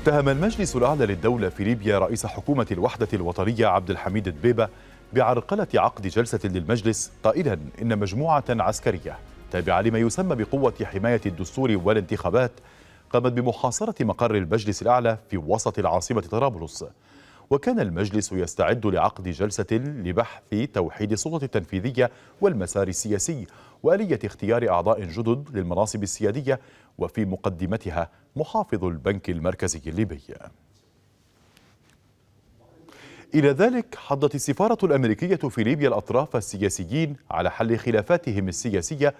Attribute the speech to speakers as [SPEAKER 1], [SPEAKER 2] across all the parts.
[SPEAKER 1] اتهم المجلس الأعلى للدولة في ليبيا رئيس حكومة الوحدة الوطنية عبد الحميد البيبة بعرقلة عقد جلسة للمجلس قائلا إن مجموعة عسكرية تابعة لما يسمى بقوة حماية الدستور والانتخابات قامت بمحاصرة مقر المجلس الأعلى في وسط العاصمة طرابلس وكان المجلس يستعد لعقد جلسة لبحث توحيد السلطة التنفيذية والمسار السياسي وآلية اختيار أعضاء جدد للمناصب السيادية وفي مقدمتها محافظ البنك المركزي الليبي إلى ذلك حضت السفارة الأمريكية في ليبيا الأطراف السياسيين على حل خلافاتهم السياسية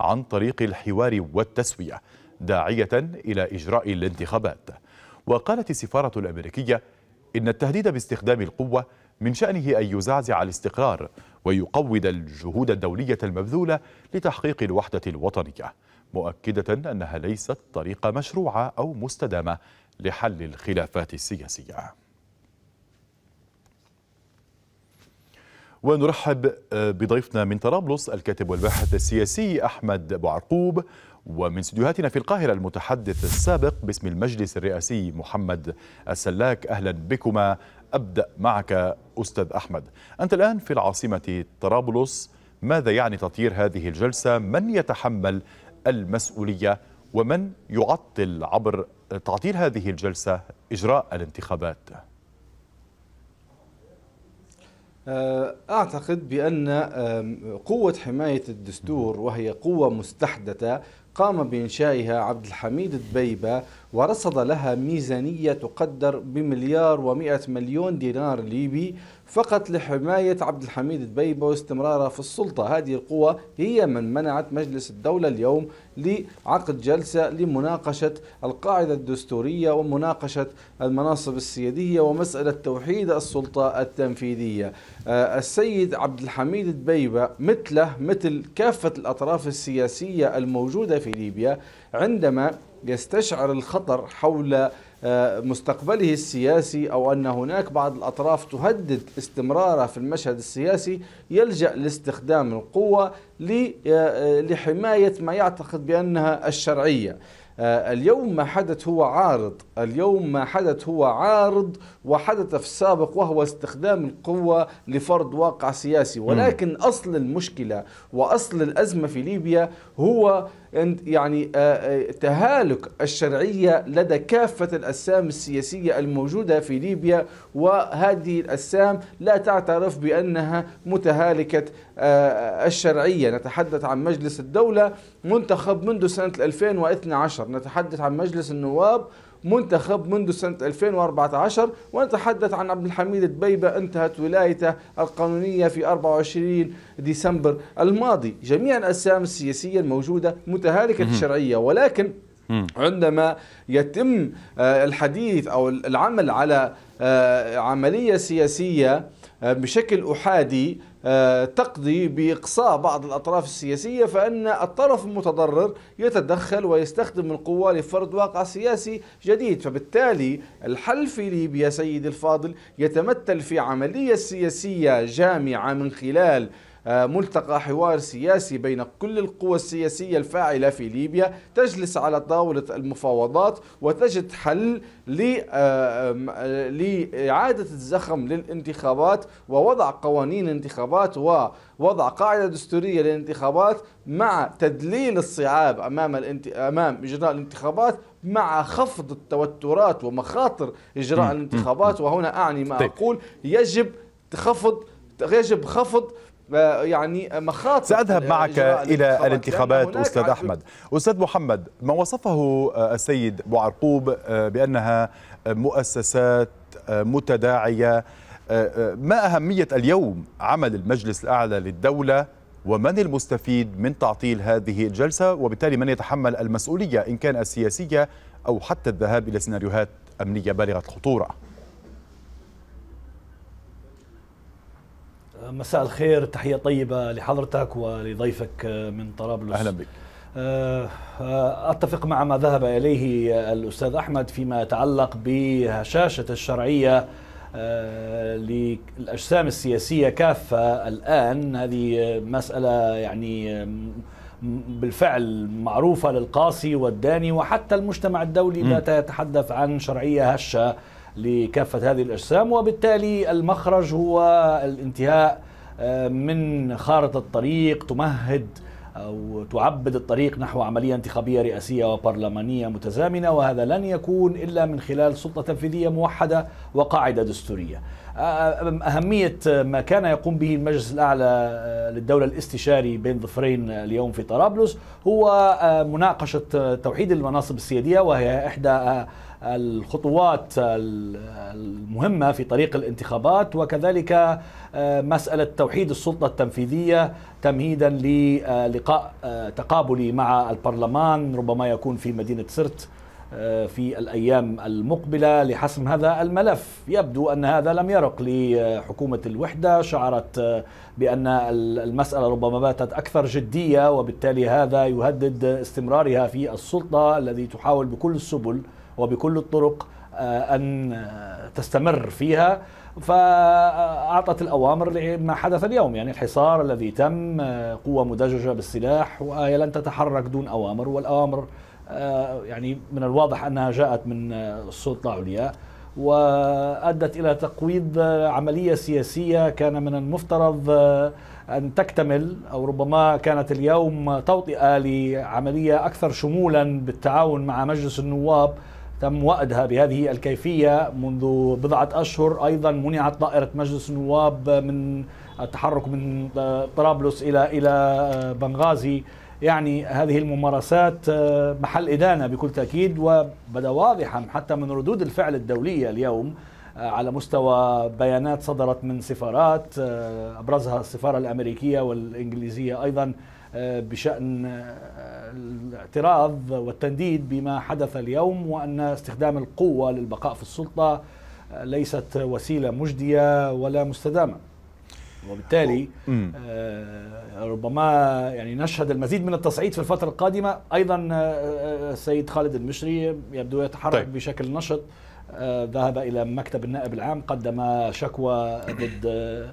[SPEAKER 1] عن طريق الحوار والتسوية داعية إلى إجراء الانتخابات وقالت السفارة الأمريكية إن التهديد باستخدام القوة من شأنه أن يزعزع الاستقرار ويقود الجهود الدولية المبذولة لتحقيق الوحدة الوطنية مؤكدة أنها ليست طريقة مشروعة أو مستدامة لحل الخلافات السياسية ونرحب آه، بضيفنا من طرابلس الكاتب والباحث السياسي أحمد أبو عرقوب ومن استديوهاتنا في القاهرة المتحدث السابق باسم المجلس الرئاسي محمد السلاك أهلا بكما أبدأ معك أستاذ أحمد أنت الآن في العاصمة طرابلس ماذا يعني تطيير هذه الجلسة من يتحمل المسؤولية ومن يعطل عبر تعطيل هذه الجلسة إجراء الانتخابات
[SPEAKER 2] آه، أعتقد بأن قوة حماية الدستور وهي قوة مستحدثة قام بإنشائها عبد الحميد الدبيبة ورصد لها ميزانية تقدر بمليار ومئة مليون دينار ليبي فقط لحماية عبد الحميد دبيبة واستمراره في السلطة هذه القوة هي من منعت مجلس الدولة اليوم لعقد جلسة لمناقشة القاعدة الدستورية ومناقشة المناصب السيادية ومسألة توحيد السلطة التنفيذية آه، السيد عبد الحميد دبيبة مثله مثل كافة الأطراف السياسية الموجودة في ليبيا عندما يستشعر الخطر حول مستقبله السياسي أو أن هناك بعض الأطراف تهدد استمراره في المشهد السياسي يلجأ لاستخدام القوة آه، لحماية ما يعتقد بأنها الشرعية آه، اليوم ما حدث هو عارض اليوم ما حدث هو عارض وحدث في السابق وهو استخدام القوة لفرض واقع سياسي ولكن أصل المشكلة وأصل الأزمة في ليبيا هو يعني آه، آه، تهالك الشرعية لدى كافة الأجسام السياسية الموجودة في ليبيا وهذه الأجسام لا تعترف بأنها متهالكة آه، الشرعية نتحدث عن مجلس الدولة منتخب منذ سنة 2012 نتحدث عن مجلس النواب منتخب منذ سنة 2014 ونتحدث عن عبد الحميد دبيبة انتهت ولايته القانونية في 24 ديسمبر الماضي جميع الأسام السياسية الموجودة متهالكة الشرعية ولكن عندما يتم آه، الحديث أو العمل على آه، عملية سياسية آه، بشكل أحادي آه، تقضي باقصاء بعض الاطراف السياسيه فان الطرف المتضرر يتدخل ويستخدم القوه لفرض واقع سياسي جديد فبالتالي الحل في ليبيا سيدي الفاضل يتمثل في عمليه سياسيه جامعه من خلال آه، ملتقى حوار سياسي بين كل القوى السياسية الفاعلة في ليبيا تجلس على طاولة المفاوضات وتجد حل آه، لإعادة الزخم للانتخابات ووضع قوانين انتخابات ووضع قاعدة دستورية للانتخابات مع تدليل الصعاب أمام, الانت... أمام إجراء الانتخابات مع خفض التوترات ومخاطر إجراء الانتخابات وهنا أعني ما طيب. أقول يجب خفض يجب خفض يعني مخاطر سأذهب معك إلى الانتخابات أستاذ أحمد
[SPEAKER 1] أستاذ محمد ما وصفه آه، السيد بوعرقوب آه، بأنها آه، مؤسسات متداعية ما أهمية اليوم عمل المجلس الأعلى للدولة ومن المستفيد من تعطيل هذه الجلسة وبالتالي من يتحمل المسؤولية إن كان السياسية أو حتى الذهاب إلى سيناريوهات أمنية بالغة الخطورة
[SPEAKER 3] مساء الخير تحية طيبة لحضرتك ولضيفك من طرابلس أهلا بك آه، آه، أتفق مع ما ذهب إليه الأستاذ أحمد فيما يتعلق بهشاشة الشرعية آه، للأجسام السياسية كافة الآن هذه مسألة يعني بالفعل معروفة للقاصي والداني وحتى المجتمع الدولي م. لا يتحدث عن شرعية هشة لكافة هذه الأجسام وبالتالي المخرج هو الانتهاء آه، من خارطة الطريق تمهد أو تعبد الطريق نحو عملية انتخابية رئاسية وبرلمانية متزامنة وهذا لن يكون إلا من خلال سلطة تنفيذية موحدة وقاعدة دستورية آه، أهمية ما كان يقوم به المجلس الأعلى آه، للدولة الاستشاري بين ظفرين اليوم في طرابلس هو مناقشة توحيد المناصب السيادية وهي إحدى الخطوات المهمة في طريق الانتخابات وكذلك آه، مسألة توحيد السلطة التنفيذية تمهيدا للقاء آه، تقابلي مع البرلمان ربما يكون في مدينة سرت آه، في الأيام المقبلة لحسم هذا الملف يبدو أن هذا لم يرق لحكومة الوحدة شعرت بأن المسألة ربما باتت أكثر جدية وبالتالي هذا يهدد استمرارها في السلطة الذي تحاول بكل السبل وبكل الطرق آه، أن تستمر فيها فأعطت الأوامر لما حدث اليوم يعني الحصار الذي تم آه، قوة مدججة بالسلاح وآية لن تتحرك دون أوامر والأوامر آه، يعني من الواضح أنها جاءت من السلطة العليا وأدت إلى تقويض عملية سياسية كان من المفترض أن تكتمل أو ربما كانت اليوم توطئة لعملية أكثر شمولا بالتعاون مع مجلس النواب تم وأدها بهذه الكيفية منذ بضعة أشهر أيضا منعت طائرة مجلس النواب من التحرك من طرابلس إلى إلى بنغازي يعني هذه الممارسات محل إدانة بكل تأكيد وبدا واضحا حتى من ردود الفعل الدولية اليوم على مستوى بيانات صدرت من سفارات أبرزها السفارة الأمريكية والإنجليزية أيضا آه، بشأن آه، الاعتراض والتنديد بما حدث اليوم وأن استخدام القوة للبقاء في السلطة آه، ليست وسيلة مجدية ولا مستدامة وبالتالي ربما يعني نشهد المزيد من التصعيد في الفترة القادمة أيضا السيد خالد المشري يبدو يتحرك طيب. بشكل نشط ذهب إلى مكتب النائب العام قدم شكوى ضد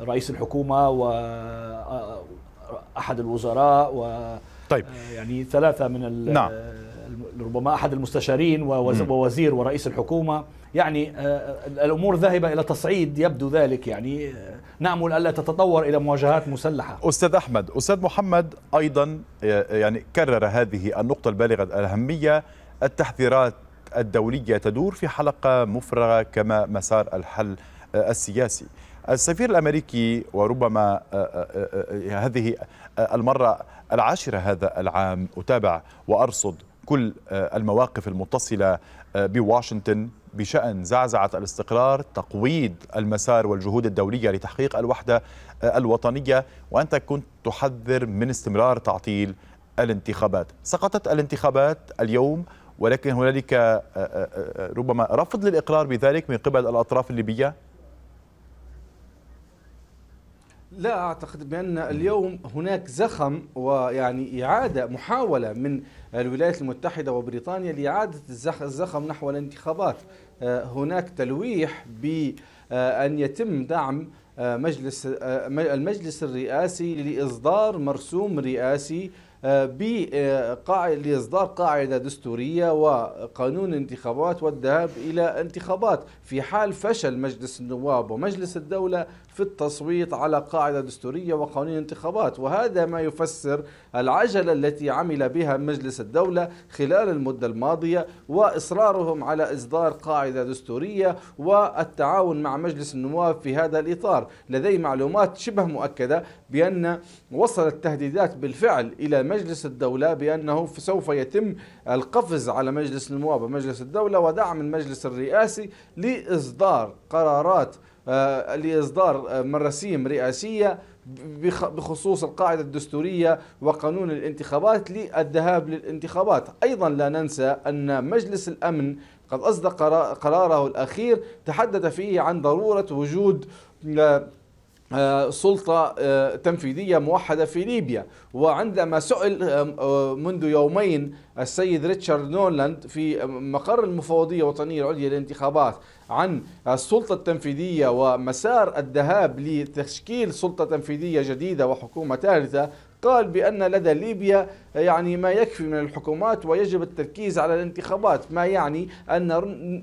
[SPEAKER 3] رئيس الحكومة و احد الوزراء و طيب آه، يعني ثلاثه من نعم. آه، ربما احد المستشارين ووزير ورئيس الحكومه يعني آه، الامور ذاهبه الى تصعيد يبدو ذلك يعني نامل
[SPEAKER 1] الا تتطور الى مواجهات مسلحه استاذ احمد استاذ محمد ايضا يعني كرر هذه النقطه البالغه الاهميه التحذيرات الدوليه تدور في حلقه مفرغه كما مسار الحل السياسي السفير الامريكي وربما هذه المرة العاشرة هذا العام أتابع وأرصد كل آه، المواقف المتصلة آه، بواشنطن بشأن زعزعة الاستقرار تقويض المسار والجهود الدولية لتحقيق الوحدة آه، الوطنية وأنت كنت تحذر من استمرار تعطيل الانتخابات سقطت الانتخابات اليوم ولكن هنالك ربما رفض للإقرار بذلك من قبل الأطراف الليبية
[SPEAKER 2] لا اعتقد بان اليوم هناك زخم ويعني اعاده محاوله من الولايات المتحده وبريطانيا لاعاده الزخم نحو الانتخابات آه، هناك تلويح بان يتم دعم آه، مجلس آه، المجلس الرئاسي لاصدار مرسوم رئاسي لإصدار قاعدة دستورية وقانون انتخابات والذهاب إلى انتخابات في حال فشل مجلس النواب ومجلس الدولة في التصويت على قاعدة دستورية وقوانين انتخابات وهذا ما يفسر العجلة التي عمل بها مجلس الدولة خلال المدة الماضية وإصرارهم على إصدار قاعدة دستورية والتعاون مع مجلس النواب في هذا الإطار لدي معلومات شبه مؤكدة بأن وصلت تهديدات بالفعل إلى مجلس الدولة بأنه سوف يتم القفز على مجلس النواب ومجلس الدولة ودعم المجلس الرئاسي لإصدار قرارات آه، لإصدار آه، مراسيم رئاسية بخصوص القاعدة الدستورية وقانون الانتخابات للذهاب للانتخابات أيضا لا ننسى أن مجلس الأمن قد أصدق قراره الأخير تحدث فيه عن ضرورة وجود آه، آه، سلطة آه، تنفيذية موحدة في ليبيا وعندما سئل آه، منذ يومين السيد ريتشارد نولاند في مقر المفوضية الوطنية العليا للانتخابات عن السلطة التنفيذية ومسار الذهاب لتشكيل سلطة تنفيذية جديدة وحكومة ثالثة قال بأن لدى ليبيا يعني ما يكفي من الحكومات ويجب التركيز على الانتخابات ما يعني أن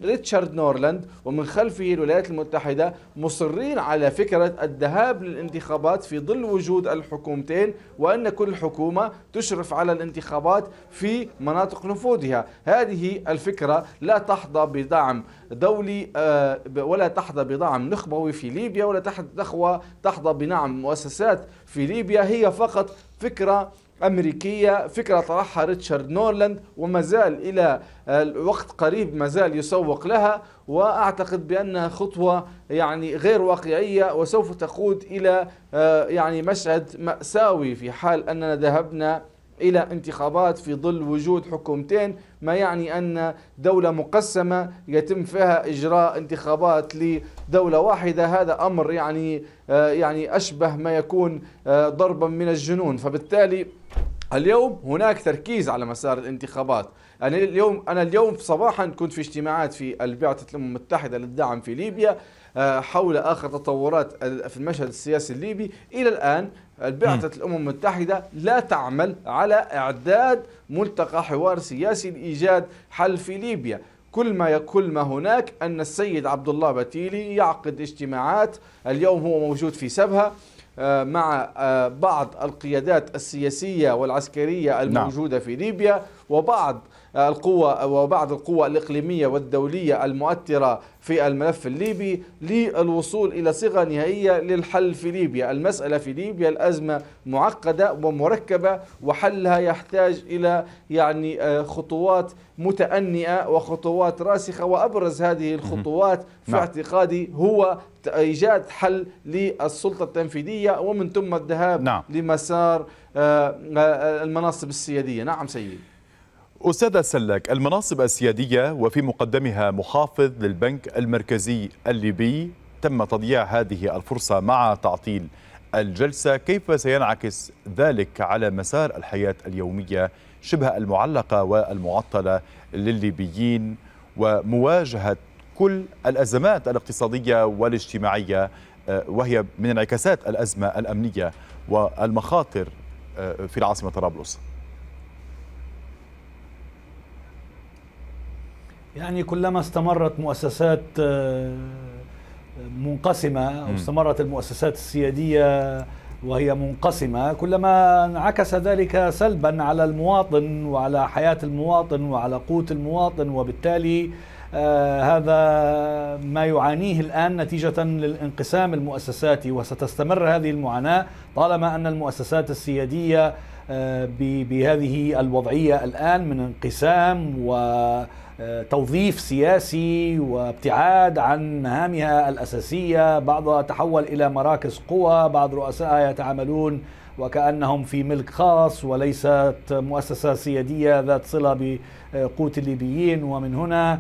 [SPEAKER 2] ريتشارد نورلاند ومن خلفه الولايات المتحدة مصرين على فكرة الذهاب للانتخابات في ظل وجود الحكومتين وأن كل حكومة تشرف على الانتخابات في مناطق نفوذها هذه الفكرة لا تحظى بدعم دولي آه، ولا تحظى بدعم نخبوي في ليبيا ولا تحظى تحظى بنعم مؤسسات في ليبيا هي فقط فكرة أمريكية فكرة طرحها ريتشارد نورلاند وما زال إلى الوقت قريب ما زال يسوق لها وأعتقد بأنها خطوة يعني غير واقعية وسوف تقود إلى آه، يعني مشهد مأساوي في حال أننا ذهبنا إلى انتخابات في ظل وجود حكومتين ما يعني أن دولة مقسمة يتم فيها إجراء انتخابات لدولة واحدة هذا أمر يعني آه، يعني أشبه ما يكون آه، ضربا من الجنون فبالتالي اليوم هناك تركيز على مسار الانتخابات أنا اليوم أنا اليوم صباحا كنت في اجتماعات في البعثة الأمم المتحدة للدعم في ليبيا آه، حول آخر تطورات في المشهد السياسي الليبي إلى الآن بعثة الأمم المتحدة لا تعمل على إعداد ملتقى حوار سياسي لإيجاد حل في ليبيا كل ما كل ما هناك أن السيد عبد الله بتيلي يعقد اجتماعات اليوم هو موجود في سبها آه، مع آه، بعض القيادات السياسية والعسكرية نعم. الموجودة في ليبيا وبعض آه، القوى وبعض القوى الإقليمية والدولية المؤثرة في الملف الليبي للوصول إلى صيغة نهائية للحل في ليبيا المسألة في ليبيا الأزمة معقدة ومركبة وحلها يحتاج إلى يعني آه، خطوات متأنئة وخطوات راسخة وأبرز هذه الخطوات في نعم. اعتقادي هو ايجاد حل للسلطه التنفيذيه ومن ثم الذهاب نعم. لمسار آه، المناصب السياديه نعم سيدي
[SPEAKER 1] أستاذة سلك المناصب السيادية وفي مقدمها محافظ للبنك المركزي الليبي تم تضييع هذه الفرصة مع تعطيل الجلسة كيف سينعكس ذلك على مسار الحياة اليومية شبه المعلقة والمعطلة للليبيين ومواجهة كل الأزمات الاقتصادية والاجتماعية آه، وهي من انعكاسات الأزمة الأمنية والمخاطر آه، في العاصمة طرابلس
[SPEAKER 3] يعني كلما استمرت مؤسسات آه، منقسمة أو استمرت المؤسسات السيادية وهي منقسمة كلما انعكس ذلك سلبا على المواطن وعلى حياة المواطن وعلى قوة المواطن وبالتالي آه، هذا ما يعانيه الآن نتيجة للانقسام المؤسساتي وستستمر هذه المعاناة طالما أن المؤسسات السيادية آه، بهذه الوضعية الآن من انقسام و آه، توظيف سياسي وابتعاد عن مهامها الأساسية بعضها تحول إلى مراكز قوى بعض رؤسائها يتعاملون وكأنهم في ملك خاص وليست مؤسسة سيادية ذات صلة بقوت الليبيين ومن هنا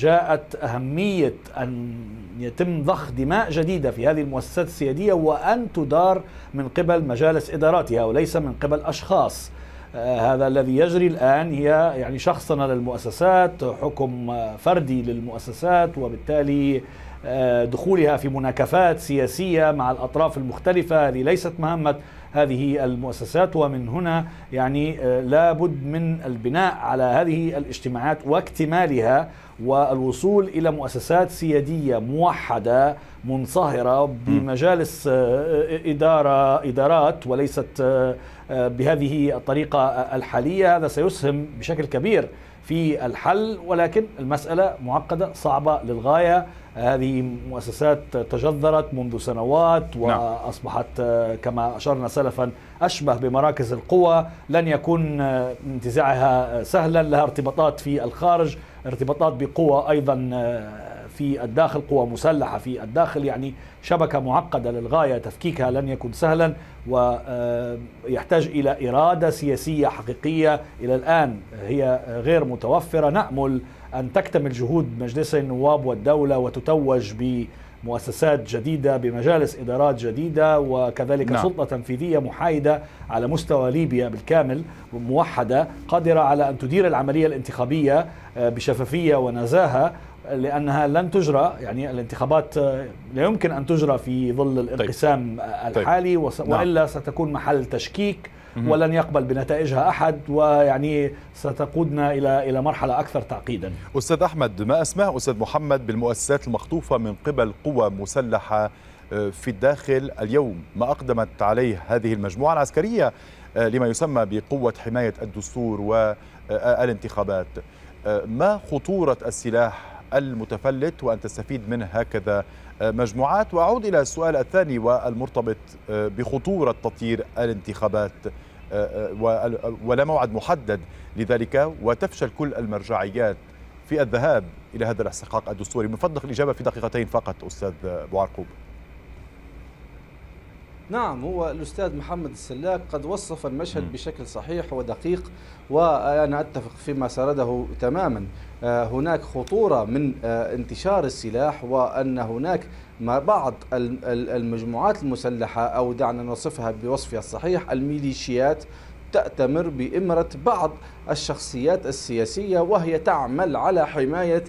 [SPEAKER 3] جاءت أهمية أن يتم ضخ دماء جديدة في هذه المؤسسات السيادية وأن تدار من قبل مجالس إداراتها وليس من قبل أشخاص آه، هذا الذي يجري الآن هي يعني شخصنة للمؤسسات حكم فردي للمؤسسات وبالتالي آه، دخولها في مناكفات سياسية مع الأطراف المختلفة هذه ليست مهمة هذه المؤسسات ومن هنا يعني آه، لابد من البناء على هذه الاجتماعات واكتمالها والوصول إلى مؤسسات سيادية موحدة منصهرة بمجالس إدارة إدارات وليست بهذه الطريقة الحالية هذا سيسهم بشكل كبير في الحل ولكن المسألة معقدة صعبة للغاية هذه مؤسسات تجذرت منذ سنوات نعم. وأصبحت كما أشرنا سلفا أشبه بمراكز القوى لن يكون آه، انتزاعها سهلا لها ارتباطات في الخارج ارتباطات بقوى أيضا آه، في الداخل قوى مسلحة في الداخل يعني شبكة معقدة للغاية تفكيكها لن يكون سهلا ويحتاج آه، إلى إرادة سياسية حقيقية إلى الآن هي غير متوفرة نأمل أن تكتمل جهود مجلس النواب والدولة وتتوج ب مؤسسات جديدة بمجالس إدارات جديدة وكذلك نعم. سلطة تنفيذية محايدة على مستوى ليبيا بالكامل موحدة قادرة على أن تدير العملية الانتخابية آه، بشفافية ونزاهة لانها لن تجرى يعني الانتخابات آه، لا يمكن ان تجرى في ظل طيب. الانقسام طيب. الحالي طيب. والا نعم. ستكون محل تشكيك ولن يقبل بنتائجها احد
[SPEAKER 1] ويعني ستقودنا الى الى مرحله اكثر تعقيدا. استاذ احمد ما اسماه استاذ محمد بالمؤسسات المخطوفه من قبل قوى مسلحه آه، في الداخل اليوم ما اقدمت عليه هذه المجموعه العسكريه آه، لما يسمى بقوه حمايه الدستور والانتخابات. ما خطوره السلاح المتفلت وأن تستفيد منه هكذا مجموعات وأعود إلى السؤال الثاني والمرتبط آه، بخطورة تطير الانتخابات آه، آه، ولا موعد محدد لذلك وتفشل كل المرجعيات في الذهاب إلى هذا الاستحقاق الدستوري من فضلك الإجابة في دقيقتين فقط أستاذ بوعرقوب
[SPEAKER 2] نعم هو الأستاذ محمد السلاك قد وصف المشهد بشكل صحيح ودقيق وأنا أتفق فيما سرده تماما آه، هناك خطورة من آه، انتشار السلاح وأن هناك ما بعض المجموعات المسلحة أو دعنا نصفها بوصفها الصحيح الميليشيات تأتمر بإمرة بعض الشخصيات السياسية وهي تعمل على حماية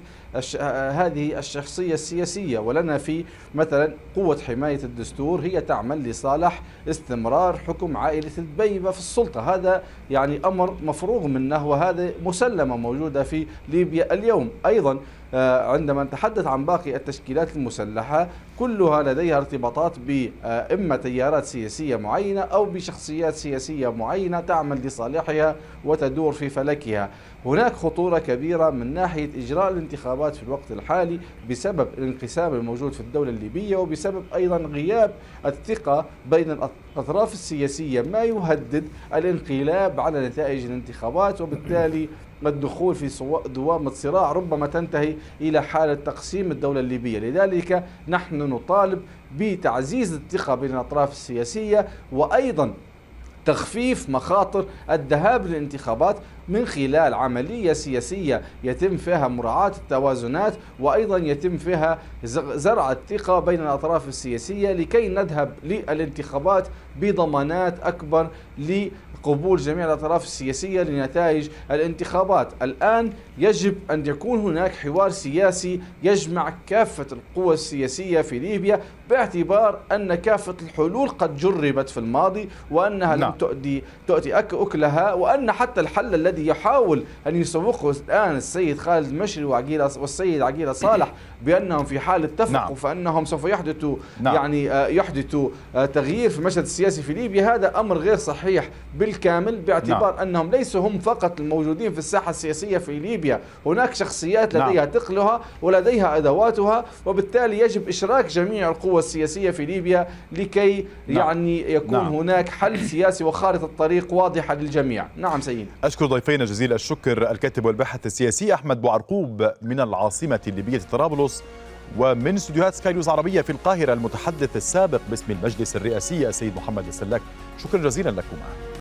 [SPEAKER 2] هذه الشخصية السياسية ولنا في مثلا قوة حماية الدستور هي تعمل لصالح استمرار حكم عائلة البيبة في السلطة هذا يعني أمر مفروغ منه وهذا مسلمة موجودة في ليبيا اليوم أيضا آه، عندما نتحدث عن باقي التشكيلات المسلحة كلها لديها ارتباطات بإما آه، تيارات سياسية معينة أو بشخصيات سياسية معينة تعمل لصالحها وتدور في فلكها هناك خطورة كبيرة من ناحية إجراء الانتخابات في الوقت الحالي بسبب الانقسام الموجود في الدولة الليبية وبسبب أيضا غياب الثقة بين الأطراف السياسية ما يهدد الانقلاب على نتائج الانتخابات وبالتالي الدخول في دوامة صراع ربما تنتهي إلى حالة تقسيم الدولة الليبية لذلك نحن نطالب بتعزيز الثقة بين الأطراف السياسية وأيضا تخفيف مخاطر الذهاب للانتخابات من خلال عملية سياسية يتم فيها مراعاة التوازنات وأيضا يتم فيها زرع الثقة بين الأطراف السياسية لكي نذهب للانتخابات بضمانات أكبر لقبول جميع الأطراف السياسية لنتائج الانتخابات الآن يجب أن يكون هناك حوار سياسي يجمع كافة القوى السياسية في ليبيا باعتبار أن كافة الحلول قد جربت في الماضي وأنها لم نعم. تؤدي تؤتي أكلها وأن حتى الحل الذي الذي يحاول أن يسوقه الآن السيد خالد مشري وعقيلة والسيد عقيلة صالح بأنهم في حال اتفقوا نعم. فأنهم سوف يحدثوا نعم. يعني آه، يحدثوا آه، تغيير في المشهد السياسي في ليبيا هذا أمر غير صحيح بالكامل باعتبار نعم. أنهم ليسوا هم فقط الموجودين في الساحة السياسية في ليبيا هناك شخصيات نعم. لديها نعم. تقلها ولديها أدواتها وبالتالي يجب إشراك جميع القوى السياسية في ليبيا لكي نعم. يعني يكون نعم. هناك حل سياسي وخارطة طريق واضحة للجميع نعم سيدي
[SPEAKER 1] أشكر ضيفي. ضيفينا جزيل الشكر الكاتب والباحث السياسي أحمد بوعرقوب من العاصمة الليبية طرابلس ومن استديوهات سكاي نيوز عربية في القاهرة المتحدث السابق باسم المجلس الرئاسي السيد محمد السلاك شكرا جزيلا لكما